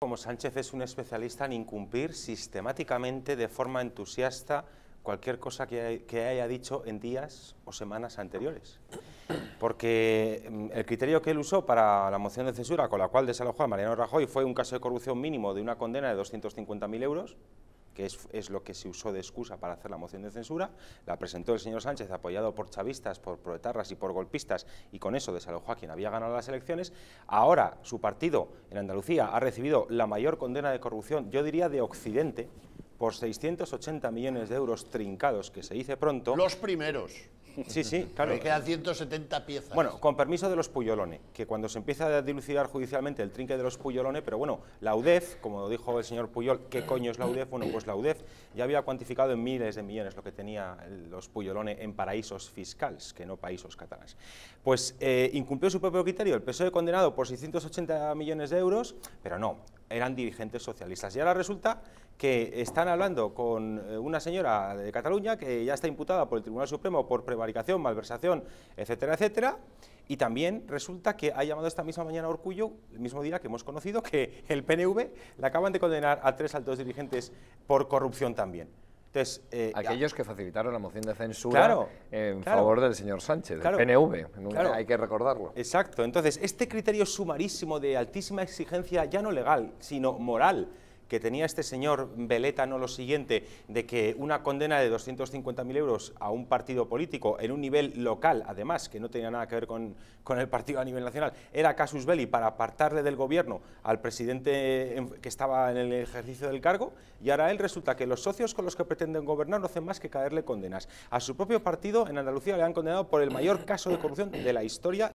Como Sánchez es un especialista en incumplir sistemáticamente de forma entusiasta cualquier cosa que, haya dicho en días o semanas anteriores. Porque mm, el criterio que él usó para la moción de censura con la cual desalojó a Mariano Rajoy fue un caso de corrupción mínimo de una condena de 250.000 euros, que es, lo que se usó de excusa para hacer la moción de censura, la presentó el señor Sánchez apoyado por chavistas, por proetarras y por golpistas y con eso desalojó a quien había ganado las elecciones. Ahora su partido en Andalucía ha recibido la mayor condena de corrupción, yo diría de Occidente, por 680 millones de euros trincados, que se dice pronto. Los primeros. Sí, sí, claro. que quedan 170 piezas. Bueno, con permiso de los Puyolone, que cuando se empieza a dilucidar judicialmente el trinque de los Puyolone, pero bueno, la UDEF, como dijo el señor Puyol, ¿qué coño es la UDEF? Bueno, pues la UDEF ya había cuantificado en miles de millones lo que tenía los Puyolone en paraísos fiscales, que no paraísos catalanes. Pues eh, incumplió su propio criterio, el peso de condenado por 680 millones de euros, pero no, eran dirigentes socialistas. Y ahora resulta que están hablando con eh, una señora de Cataluña que ya está imputada por el Tribunal Supremo por prevaricación, malversación, etcétera, etcétera. Y también resulta que ha llamado esta misma mañana a Orcullo, el mismo día que hemos conocido que el PNV le acaban de condenar a tres altos dirigentes por corrupción también. Eh, Aquellos que facilitaron la moción de censura en favor del señor Sánchez, del PNV, hay que recordarlo. Exacto, entonces este criterio sumarísimo de altísima exigencia, ya no legal, sino moral, que tenía este señor no lo siguiente, de que una condena de 250.000 euros a un partido político en un nivel local, además, que no tenía nada que ver con, el partido a nivel nacional, era casus belli para apartarle del gobierno al presidente que estaba en el ejercicio del cargo, y ahora él resulta que los socios con los que pretenden gobernar no hacen más que caerle condenas. A su propio partido en Andalucía le han condenado por el mayor caso de corrupción de la historia